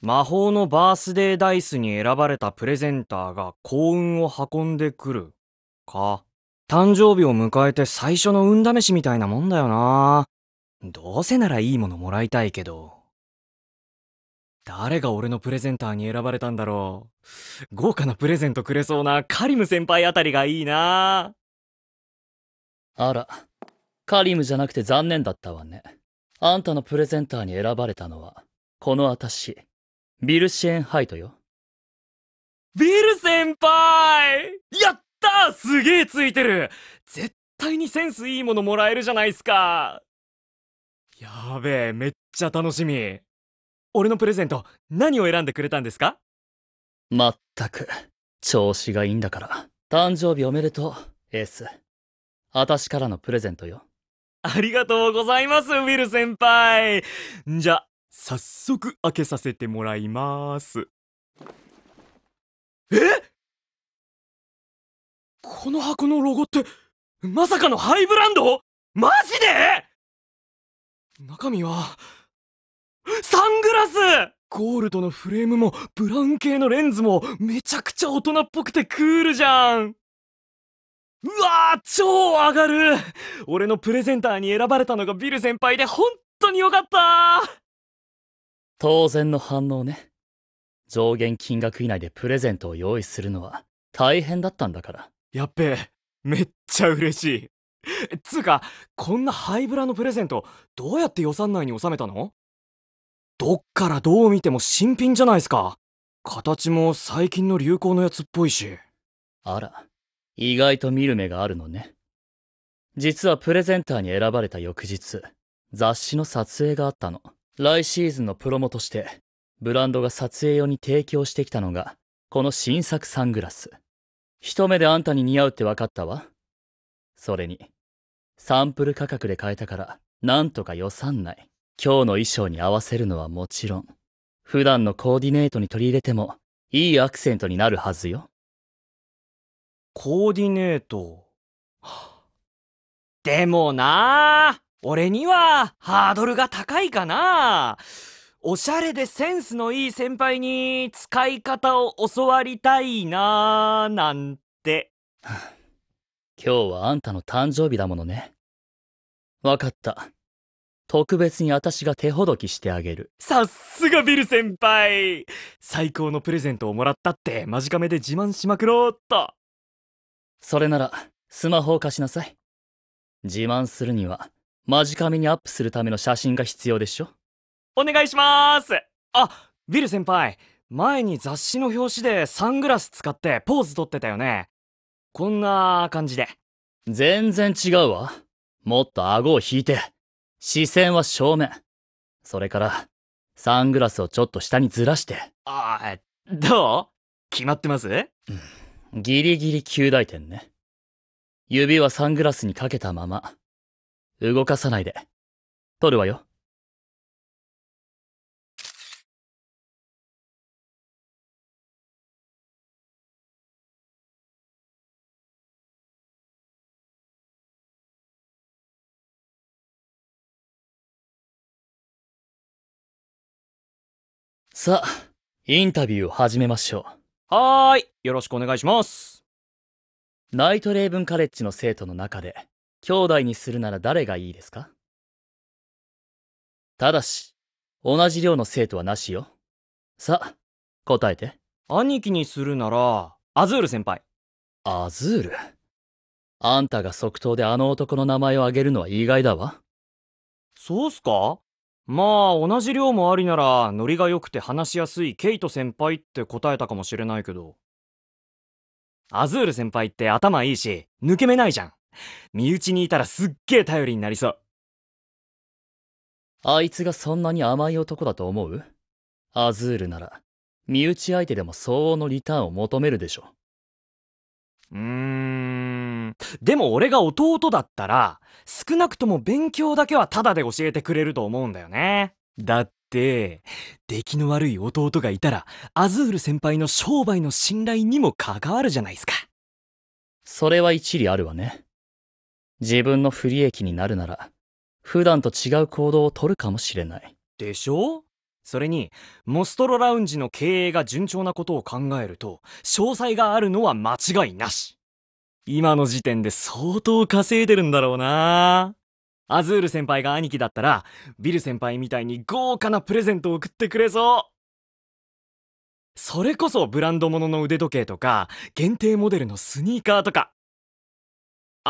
魔法のバースデーダイスに選ばれたプレゼンターが幸運を運んでくる。か。誕生日を迎えて最初の運試しみたいなもんだよな。どうせならいいものもらいたいけど。誰が俺のプレゼンターに選ばれたんだろう。豪華なプレゼントくれそうなカリム先輩あたりがいいな。あら、カリムじゃなくて残念だったわね。あんたのプレゼンターに選ばれたのは、この私。ビルシェンハイトよ。ビル先輩やったすげえついてる絶対にセンスいいものもらえるじゃないすかやべえ、めっちゃ楽しみ。俺のプレゼント、何を選んでくれたんですかまったく、調子がいいんだから。誕生日おめでとう、エース。あたしからのプレゼントよ。ありがとうございます、ウィル先輩。じゃ、早速開けさせてもらいますえこの箱のロゴってまさかのハイブランドマジで中身はサングラスゴールドのフレームもブラウン系のレンズもめちゃくちゃ大人っぽくてクールじゃんうわー超上がる俺のプレゼンターに選ばれたのがビル先輩で本当によかった当然の反応ね。上限金額以内でプレゼントを用意するのは大変だったんだから。やっべえ、めっちゃ嬉しい。つうか、こんなハイブラのプレゼント、どうやって予算内に収めたのどっからどう見ても新品じゃないすか。形も最近の流行のやつっぽいし。あら、意外と見る目があるのね。実はプレゼンターに選ばれた翌日、雑誌の撮影があったの。来シーズンのプロモとしてブランドが撮影用に提供してきたのがこの新作サングラス一目であんたに似合うって分かったわそれにサンプル価格で買えたからなんとか予算内今日の衣装に合わせるのはもちろん普段のコーディネートに取り入れてもいいアクセントになるはずよコーディネート でもなあ俺にはハードルが高いかなおしゃれでセンスのいい先輩に使い方を教わりたいなーなんて。今日はあんたの誕生日だものね。分かった。特別に私が手ほどきしてあげる。さすがビル先輩最高のプレゼントをもらったって間近目で自慢しまくろうっと。それなら、スマホを貸しなさい。自慢するには、間近めにアップするための写真が必要でしょお願いしますあウィル先輩前に雑誌の表紙でサングラス使ってポーズ撮ってたよねこんな感じで全然違うわもっと顎を引いて視線は正面それからサングラスをちょっと下にずらしてああどう決まってます、うん、ギリギリ及第点ね指はサングラスにかけたまま動かさないで。取るわよ。さあ、インタビューを始めましょう。はーい。よろしくお願いします。ナイトレイブンカレッジの生徒の中で、兄弟にするなら誰がいいですかただし、同じ量の生徒はなしよ。さあ、答えて。兄貴にするなら、アズール先輩。アズールあんたが即答であの男の名前を挙げるのは意外だわ。そうっすかまあ、同じ量もありなら、ノリが良くて話しやすいケイト先輩って答えたかもしれないけど。アズール先輩って頭いいし、抜け目ないじゃん。身内にいたらすっげえ頼りになりそう。あいつがそんなに甘い男だと思うアズールなら、身内相手でも相応のリターンを求めるでしょ。うーん。でも俺が弟だったら、少なくとも勉強だけはタダで教えてくれると思うんだよね。だって、出来の悪い弟がいたら、アズール先輩の商売の信頼にも関わるじゃないですか。それは一理あるわね。自分の不利益になるなら、普段と違う行動をとるかもしれない。でしょそれに、モストロラウンジの経営が順調なことを考えると、詳細があるのは間違いなし。今の時点で相当稼いでるんだろうなアズール先輩が兄貴だったら、ビル先輩みたいに豪華なプレゼントを送ってくれそうそれこそブランド物のの腕時計とか、限定モデルのスニーカーとか、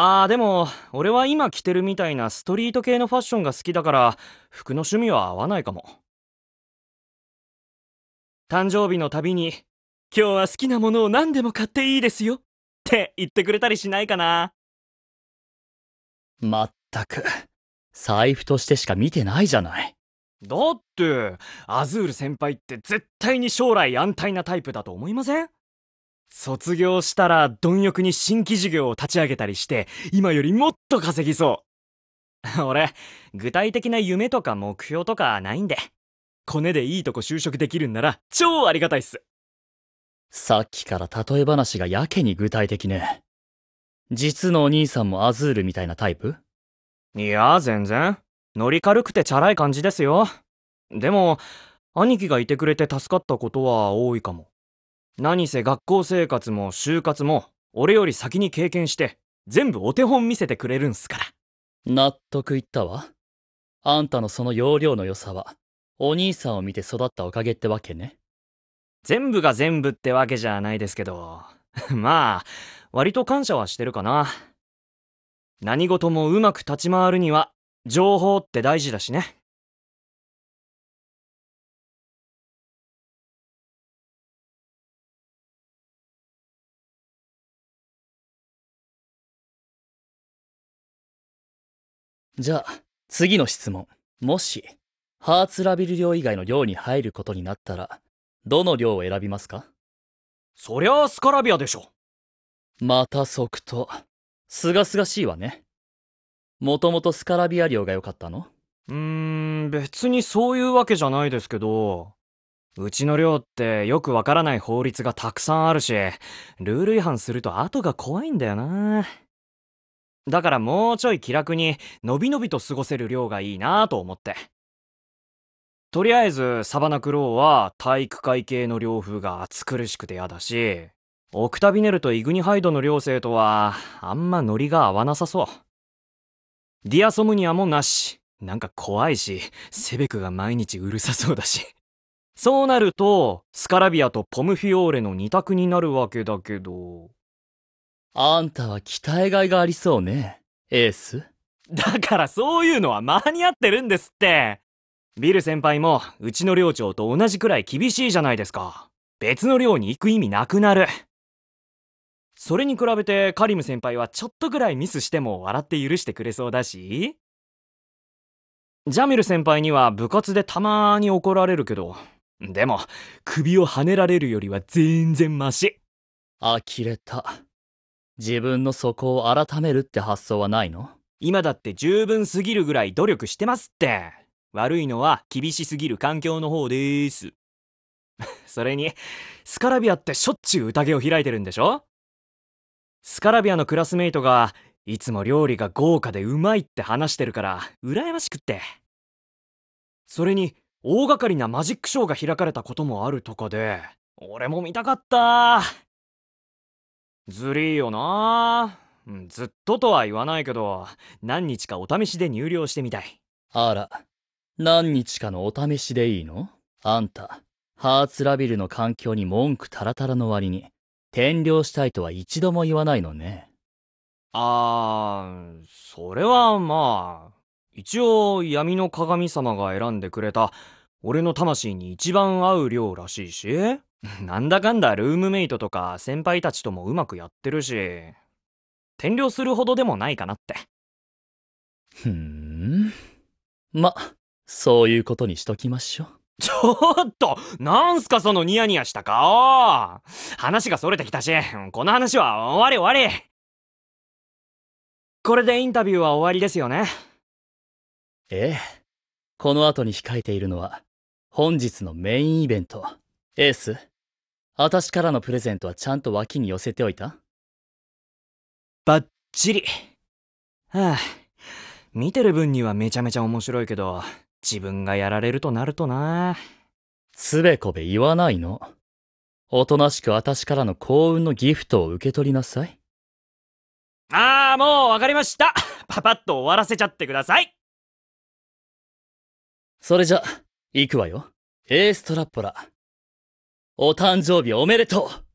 あーでも俺は今着てるみたいなストリート系のファッションが好きだから服の趣味は合わないかも誕生日のたびに「今日は好きなものを何でも買っていいですよ」って言ってくれたりしないかなまったく財布としてしか見てないじゃないだってアズール先輩って絶対に将来安泰なタイプだと思いません卒業したら貪欲に新規事業を立ち上げたりして、今よりもっと稼ぎそう。俺、具体的な夢とか目標とかないんで。コネでいいとこ就職できるんなら超ありがたいっす。さっきから例え話がやけに具体的ね。実のお兄さんもアズールみたいなタイプいや、全然。ノリ軽くてチャラい感じですよ。でも、兄貴がいてくれて助かったことは多いかも。何せ学校生活も就活も俺より先に経験して全部お手本見せてくれるんすから納得いったわあんたのその容量の良さはお兄さんを見て育ったおかげってわけね全部が全部ってわけじゃないですけど まあ割と感謝はしてるかな何事もうまく立ち回るには情報って大事だしねじゃあ、次の質問。もし、ハーツラビル寮以外の寮に入ることになったら、どの寮を選びますかそりゃあスカラビアでしょ。また即答。すがすがしいわね。もともとスカラビア寮が良かったのうーん、別にそういうわけじゃないですけど、うちの寮ってよくわからない法律がたくさんあるし、ルール違反すると後が怖いんだよな。だからもうちょい気楽に、のびのびと過ごせる量がいいなぁと思って。とりあえず、サバナクローは体育会系の両風が暑苦しくて嫌だし、オクタビネルとイグニハイドの両生とは、あんまノリが合わなさそう。ディアソムニアもなし。なんか怖いし、セベクが毎日うるさそうだし。そうなると、スカラビアとポムフィオーレの二択になるわけだけど。あんたは鍛えがいがありそうね、エース。だからそういうのは間に合ってるんですって。ビル先輩もうちの寮長と同じくらい厳しいじゃないですか。別の寮に行く意味なくなる。それに比べてカリム先輩はちょっとぐらいミスしても笑って許してくれそうだし。ジャミル先輩には部活でたまーに怒られるけど、でも首をはねられるよりは全然マシ。呆れた。自分の底を改めるって発想はないの今だって十分すぎるぐらい努力してますって悪いのは厳しすぎる環境の方でーす それにスカラビアってしょっちゅう宴を開いてるんでしょスカラビアのクラスメイトがいつも料理が豪華でうまいって話してるから羨ましくってそれに大掛かりなマジックショーが開かれたこともあるとかで俺も見たかったずりーよなずっととは言わないけど、何日かお試しで入寮してみたい。あら、何日かのお試しでいいのあんた、ハーツラビルの環境に文句タラタラの割に、転寮したいとは一度も言わないのね。あー、それはまあ、一応闇の鏡様が選んでくれた、俺の魂に一番合う寮らしいし。なんだかんだルームメイトとか先輩たちともうまくやってるし、転領するほどでもないかなって。ふーん。ま、そういうことにしときましょう。ちょっとなんすかそのニヤニヤした顔話がそれてきたし、この話は終わり終わりこれでインタビューは終わりですよねええ。この後に控えているのは、本日のメインイベント。エース、私からのプレゼントはちゃんと脇に寄せておいたバッチリ。はあ、見てる分にはめちゃめちゃ面白いけど、自分がやられるとなるとな。つべこべ言わないの。おとなしく私からの幸運のギフトを受け取りなさい。ああ、もうわかりました。パパッと終わらせちゃってください。それじゃ、行くわよ。エーストラッポラ。お誕生日おめでとう